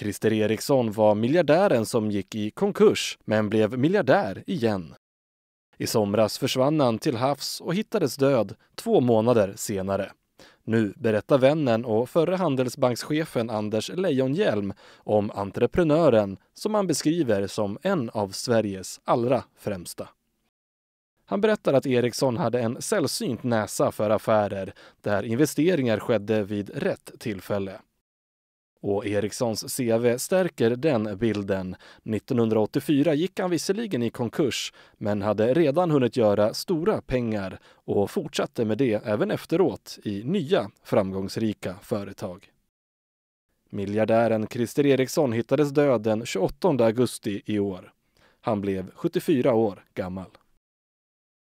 Christer Eriksson var miljardären som gick i konkurs, men blev miljardär igen. I somras försvann han till havs och hittades död två månader senare. Nu berättar vännen och förre Handelsbankschefen Anders Leijonhielm om entreprenören som han beskriver som en av Sveriges allra främsta. Han berättar att Ericsson hade en sällsynt näsa för affärer där investeringar skedde vid rätt tillfälle. Och Erikssons CV stärker den bilden. 1984 gick han visserligen i konkurs, men hade redan hunnit göra stora pengar och fortsatte med det även efteråt i nya framgångsrika företag. Miljardären Christer Eriksson hittades död den 28 augusti i år. Han blev 74 år gammal.